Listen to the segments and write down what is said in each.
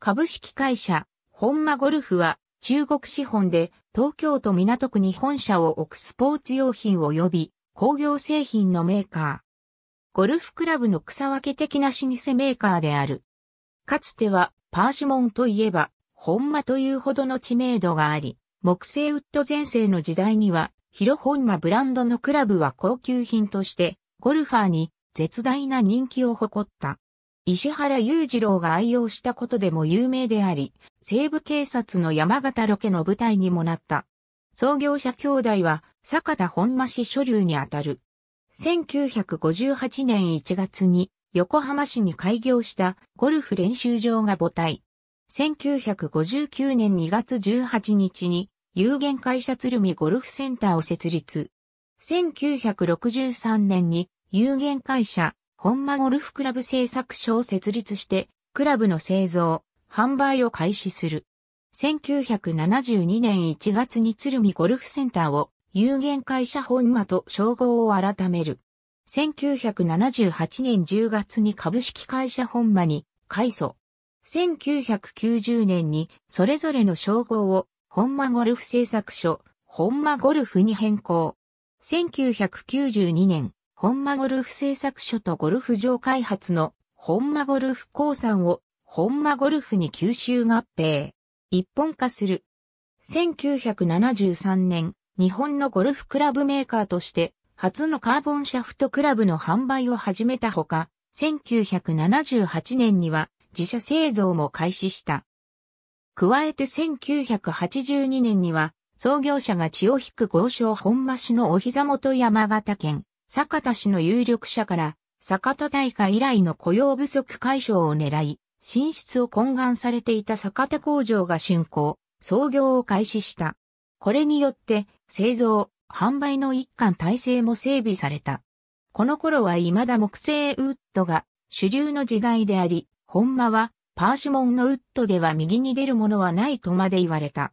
株式会社、本間ゴルフは、中国資本で、東京都港区に本社を置くスポーツ用品及び、工業製品のメーカー。ゴルフクラブの草分け的な老舗メーカーである。かつては、パーシモンといえば、本間というほどの知名度があり、木製ウッド前世の時代には、広本間ブランドのクラブは高級品として、ゴルファーに絶大な人気を誇った。石原裕次郎が愛用したことでも有名であり、西部警察の山形ロケの舞台にもなった。創業者兄弟は、坂田本間氏所流にあたる。1958年1月に、横浜市に開業したゴルフ練習場が母体。1959年2月18日に、有限会社鶴見ゴルフセンターを設立。1963年に有限会社本間ゴルフクラブ製作所を設立して、クラブの製造、販売を開始する。1972年1月に鶴見ゴルフセンターを有限会社本間と称号を改める。1978年10月に株式会社本間に改組。1990年にそれぞれの称号を本間ゴルフ製作所、本間ゴルフに変更。1992年、本間ゴルフ製作所とゴルフ場開発の本間ゴルフ鉱山を本間ゴルフに吸収合併。一本化する。1973年、日本のゴルフクラブメーカーとして初のカーボンシャフトクラブの販売を始めたほか、1978年には自社製造も開始した。加えて1982年には創業者が血を引く豪商本間市のお膝元山形県坂田氏の有力者から、坂田大会以来の雇用不足解消を狙い、進出を懇願されていた坂田工場が竣工、創業を開始した。これによって、製造、販売の一貫体制も整備された。この頃は未だ木製ウッドが主流の時代であり、本間はパーシモンのウッドでは右に出るものはないとまで言われた。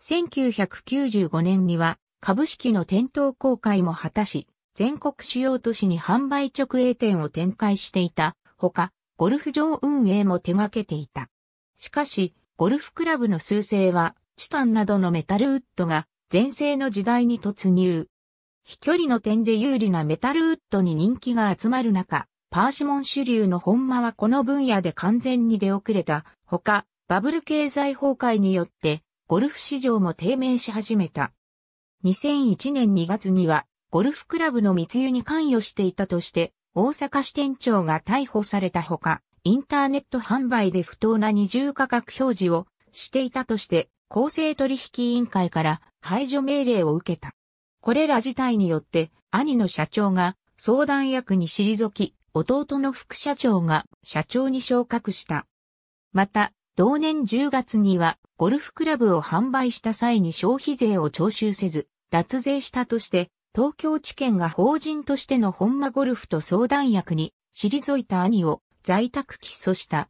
1995年には株式の店頭公開も果たし、全国主要都市に販売直営店を展開していたほか、ゴルフ場運営も手掛けていた。しかし、ゴルフクラブの数勢は、チタンなどのメタルウッドが全盛の時代に突入。飛距離の点で有利なメタルウッドに人気が集まる中、パーシモン主流の本間はこの分野で完全に出遅れた。ほか、バブル経済崩壊によって、ゴルフ市場も低迷し始めた。2001年2月には、ゴルフクラブの密輸に関与していたとして、大阪支店長が逮捕されたほか、インターネット販売で不当な二重価格表示をしていたとして、公正取引委員会から排除命令を受けた。これら事態によって、兄の社長が相談役に退き、弟の副社長が社長に昇格した。また、同年10月には、ゴルフクラブを販売した際に消費税を徴収せず、脱税したとして、東京地検が法人としての本間ゴルフと相談役に退いた兄を在宅起訴した。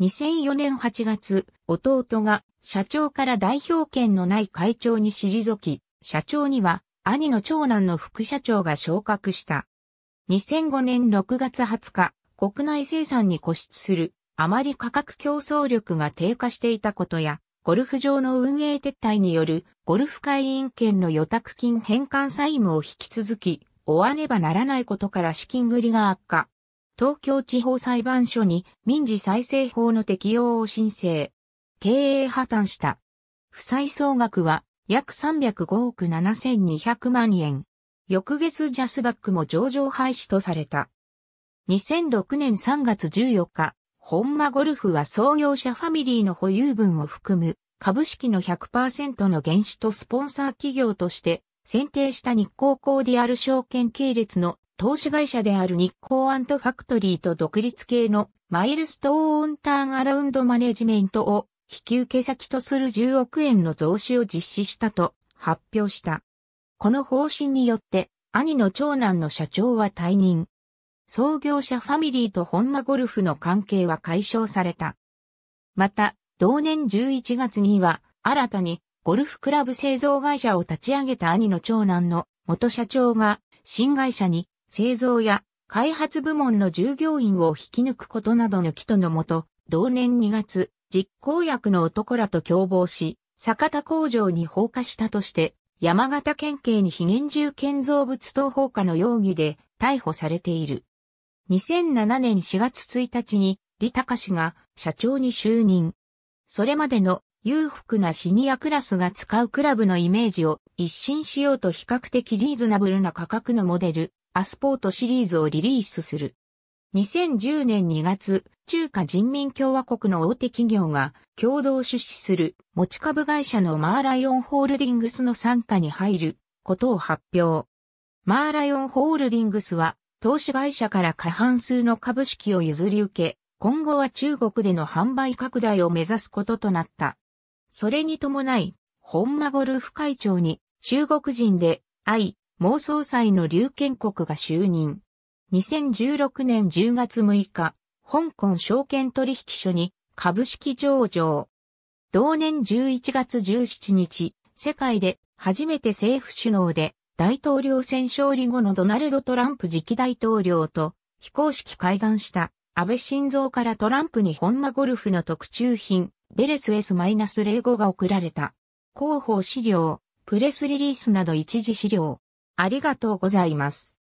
2004年8月、弟が社長から代表権のない会長に退き、社長には兄の長男の副社長が昇格した。2005年6月20日、国内生産に固執する、あまり価格競争力が低下していたことや、ゴルフ場の運営撤退によるゴルフ会員権の予託金返還債務を引き続き、追わねばならないことから資金繰りが悪化。東京地方裁判所に民事再生法の適用を申請。経営破綻した。負債総額は約305億7200万円。翌月ジャスダックも上場廃止とされた。2006年3月14日、本間ゴルフは創業者ファミリーの保有分を含む株式の100%の原資とスポンサー企業として選定した日光コーディアル証券系列の投資会社である日光アントファクトリーと独立系のマイルストーンターンアラウンドマネジメントを引き受け先とする10億円の増資を実施したと発表した。この方針によって兄の長男の社長は退任。創業者ファミリーとホンマゴルフの関係は解消された。また、同年11月には、新たにゴルフクラブ製造会社を立ち上げた兄の長男の元社長が、新会社に製造や開発部門の従業員を引き抜くことなどの基とのもと、同年2月、実行役の男らと共謀し、酒田工場に放火したとして、山形県警に非現住建造物等放火の容疑で逮捕されている。2007年4月1日にリタカ氏が社長に就任。それまでの裕福なシニアクラスが使うクラブのイメージを一新しようと比較的リーズナブルな価格のモデル、アスポートシリーズをリリースする。2010年2月、中華人民共和国の大手企業が共同出資する持ち株会社のマーライオンホールディングスの参加に入ることを発表。マーライオンホールディングスは投資会社から過半数の株式を譲り受け、今後は中国での販売拡大を目指すこととなった。それに伴い、本間ゴルフ会長に中国人で愛、妄想祭の劉建国が就任。2016年10月6日、香港証券取引所に株式上場。同年11月17日、世界で初めて政府首脳で大統領選勝利後のドナルド・トランプ次期大統領と非公式会談した安倍晋三からトランプに本間ゴルフの特注品ベレス S-05 が送られた。広報資料、プレスリリースなど一時資料。ありがとうございます。